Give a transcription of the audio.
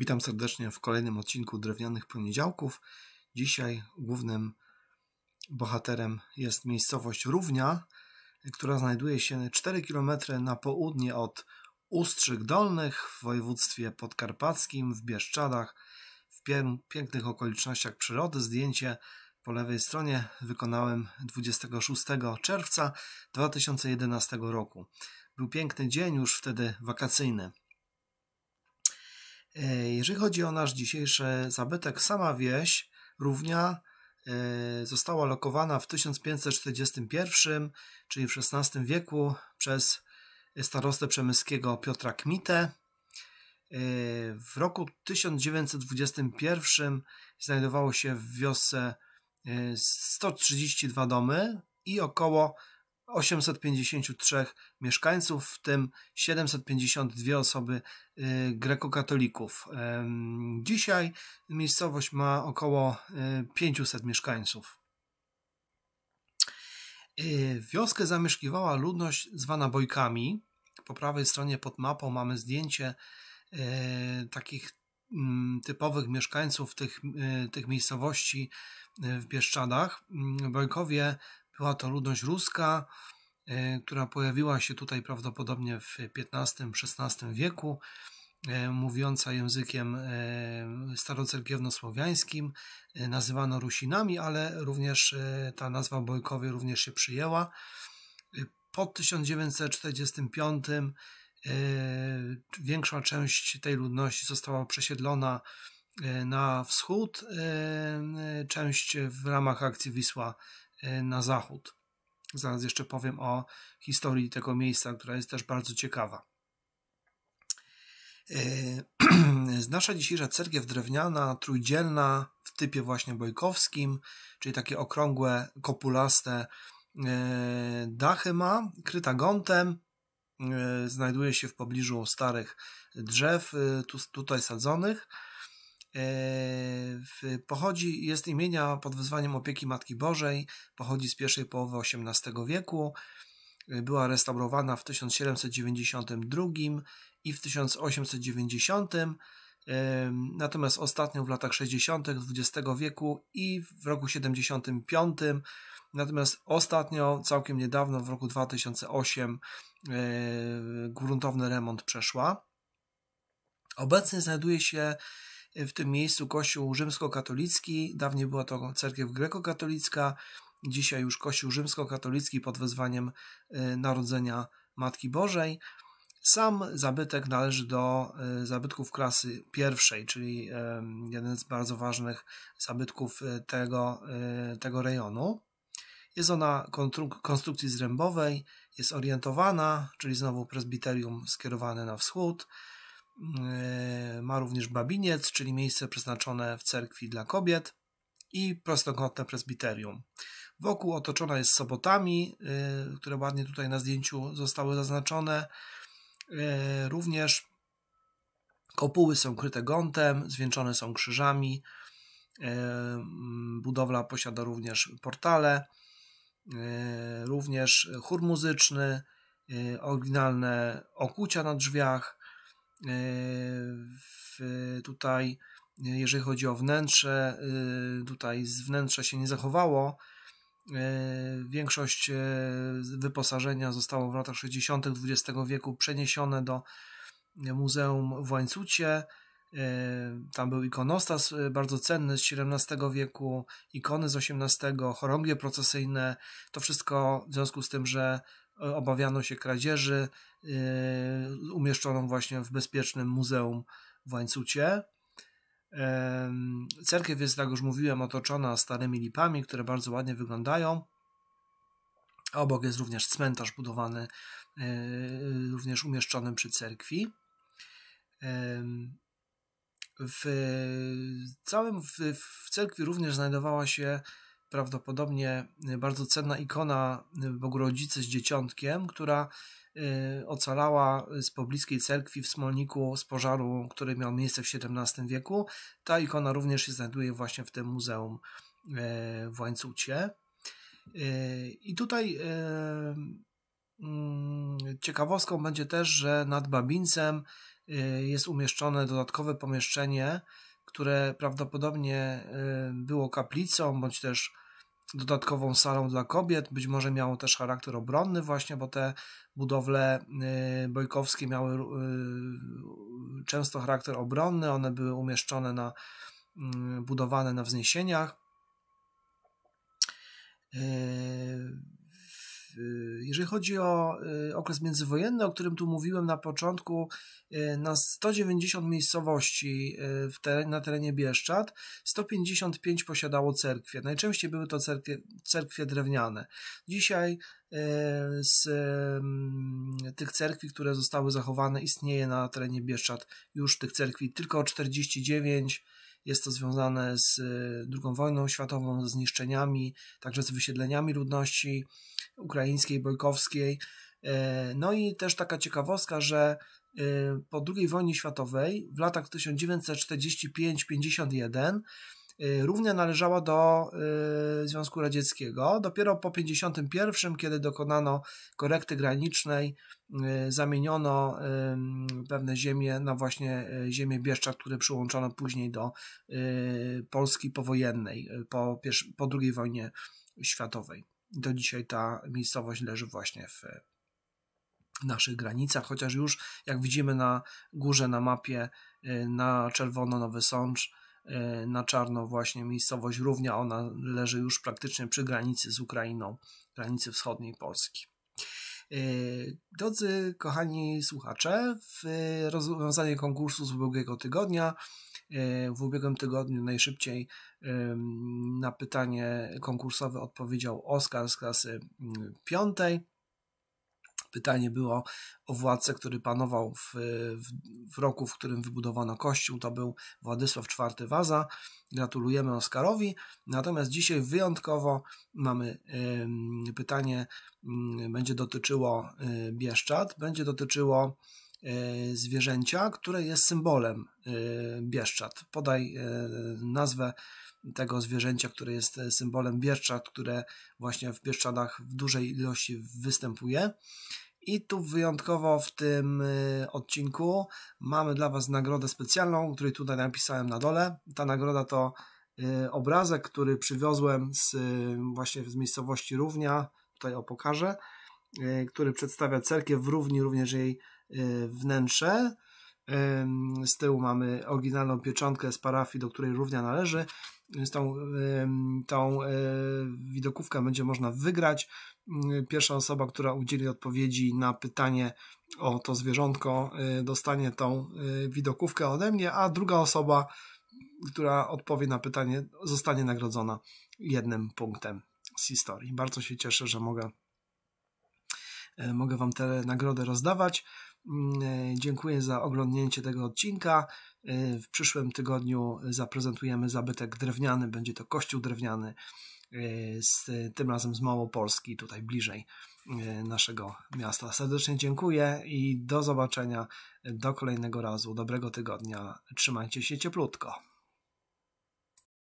Witam serdecznie w kolejnym odcinku Drewnianych Poniedziałków. Dzisiaj głównym bohaterem jest miejscowość Równia, która znajduje się 4 km na południe od Ustrzyk Dolnych w województwie podkarpackim, w Bieszczadach, w pięknych okolicznościach przyrody. Zdjęcie po lewej stronie wykonałem 26 czerwca 2011 roku. Był piękny dzień, już wtedy wakacyjny. E, jeżeli chodzi o nasz dzisiejszy zabytek, sama wieś równia e, została lokowana w 1541, czyli w XVI wieku przez starostę przemyskiego Piotra Kmitę. E, w roku 1921 znajdowało się w wiosce 132 domy i około 853 mieszkańców, w tym 752 osoby y, grekokatolików. Dzisiaj miejscowość ma około 500 y, mieszkańców. Y, wioskę zamieszkiwała ludność zwana Bojkami. Po prawej stronie pod mapą mamy zdjęcie takich mm, typowych mieszkańców tych, tych miejscowości w Bieszczadach. Mm, bojkowie była to ludność ruska, e, która pojawiła się tutaj prawdopodobnie w XV-XVI wieku, e, mówiąca językiem e, słowiańskim, nazywano Rusinami, ale również ta nazwa Bojkowie również się przyjęła. Po 1945 większa część tej ludności została przesiedlona E, na wschód, e, e, część w ramach akcji Wisła na zachód. Zaraz jeszcze powiem o historii tego miejsca, która jest też bardzo ciekawa. Nasza dzisiejsza cerkiew drewniana, trójdzielna, w typie właśnie bojkowskim, czyli takie okrągłe, kopulaste dachy ma, kryta gątem, znajduje się w pobliżu starych drzew tutaj sadzonych. E, pochodzi, jest imienia pod wezwaniem opieki Matki Bożej, pochodzi z pierwszej połowy XVIII wieku. E, była restaurowana w 1792 i w 1890, e, natomiast ostatnio w latach 60. XX wieku i w roku 75. Natomiast ostatnio, całkiem niedawno, w roku 2008, gruntowny remont przeszła. Obecnie znajduje się w tym miejscu Kościół rzymskokatolicki, dawniej była to cerkiew grekokatolicka, dzisiaj już Kościół rzymskokatolicki pod wezwaniem y, Narodzenia Matki Bożej. Sam zabytek należy do y, zabytków klasy pierwszej, czyli jeden z bardzo ważnych zabytków y, tego, tego rejonu. Jest ona konstrukcji zrębowej, jest orientowana, czyli znowu prezbiterium skierowane na wschód. E, ma również babiniec, czyli miejsce przeznaczone w cerkwi dla kobiet i prostokątne prezbiterium. Wokół otoczona jest sobotami, e, które ładnie tutaj na zdjęciu zostały zaznaczone. E, również kopuły są kryte gątem, zwieńczone są krzyżami. Budowla posiada również portale, również chór muzyczny, oryginalne okucia na drzwiach, E, w, tutaj, jeżeli chodzi o wnętrze, e, tutaj z wnętrza się nie zachowało. E, większość wyposażenia zostało w latach 60. XX wieku przeniesione do Muzeum w Łańcucie. Tam był ikonostas bardzo cenny z XVII wieku, ikony z XVIII, chorągie procesyjne. To wszystko w związku z tym, że obawiano się kradzieży, yy, umieszczoną właśnie w bezpiecznym muzeum w Łańcucie. Cerkiew jest, jak już mówiłem, otoczona starymi lipami, które bardzo ładnie wyglądają. obok jest również cmentarz budowany, yy, również umieszczony przy cerkwi. W całym w, w cerkwi również znajdowała się prawdopodobnie y, bardzo cenna ikona Bogorodzicy y, z Dzieciątkiem, która y, ocalała z pobliskiej cerkwi w Smolniku z pożaru, który miał miejsce w XVII wieku. Ta ikona również się znajduje właśnie w tym muzeum e, w Łańcucie. E, I tutaj e, mm, ciekawostką będzie też, że nad Babińcem jest umieszczone dodatkowe pomieszczenie, które prawdopodobnie y, było kaplicą bądź też dodatkową salą dla kobiet. Być może miało też charakter obronny, właśnie, bo te budowle y, bojkowskie miały y, często charakter obronny. One były umieszczone na, budowane na wzniesieniach. Jeżeli chodzi o y, okres międzywojenny, o którym tu mówiłem na początku, y, na 190 miejscowości y, teren, na terenie Bieszczad 155 posiadało cerkwie. Najczęściej były to cerkwie, cerkwie drewniane. Dzisiaj z mm, tych cerkwi, które zostały zachowane, istnieje na terenie Bieszczad już tych cerkwi tylko 49 jest to związane z II y, wojną światową, ze zniszczeniami, także z wysiedleniami ludności ukraińskiej, bojkowskiej. E, no i też taka ciekawostka, że y, po II wojnie światowej w latach 1945-51 Y, Również należała do y, Związku Radzieckiego. Dopiero po 1951, kiedy dokonano korekty granicznej, y, zamieniono pewne ziemie na właśnie ziemię Bieszczad, które przyłączono później do Polski powojennej po, po II wojnie światowej. Do dzisiaj ta miejscowość leży właśnie w naszych granicach, chociaż już jak widzimy na górze na mapie na czerwono Nowy Sącz, E, na czarno właśnie miejscowość Równia. Ona leży już praktycznie przy granicy z Ukrainą, granicy wschodniej Polski. E, drodzy kochani słuchacze, w rozwiązanie konkursu z ubiegłego tygodnia, e, w ubiegłym tygodniu najszybciej na pytanie konkursowe odpowiedział Oskar z klasy mm, piątej. Pytanie było o władcę, który panował w, w, w, roku, w którym wybudowano kościół. To był Władysław IV Waza. Gratulujemy Oskarowi. Natomiast dzisiaj wyjątkowo mamy y, pytanie, y, będzie dotyczyło y, Bieszczad, będzie dotyczyło y, zwierzęcia, które jest symbolem y, Bieszczad. Podaj y, nazwę tego zwierzęcia, które jest e, symbolem bieszczad, które właśnie w bieszczadach w dużej ilości występuje. I tu wyjątkowo w tym e, odcinku mamy dla Was nagrodę specjalną, której tutaj napisałem na dole. Ta nagroda to e, obrazek, który przywiozłem z, właśnie z miejscowości Równia, tutaj o pokażę, który przedstawia cerkiew w Równi, również jej wnętrze. Z tyłu mamy oryginalną pieczątkę z parafii, do której równia należy, więc tą, tą y, widokówkę będzie można wygrać. Y, pierwsza osoba, która udzieli odpowiedzi na pytanie o to zwierzątko, y, dostanie tą widokówkę ode mnie, a druga osoba, która odpowie na pytanie, zostanie nagrodzona jednym punktem z historii. Bardzo się cieszę, że mogę, mogę Wam tę nagrodę rozdawać. Mm, e, dziękuję za oglądnięcie tego odcinka. E, w przyszłym tygodniu zaprezentujemy zabytek drewniany, będzie to kościół drewniany, e, z, tym razem z Małopolski, tutaj bliżej naszego miasta. Serdecznie dziękuję i do zobaczenia do kolejnego razu. Dobrego tygodnia. Trzymajcie się cieplutko.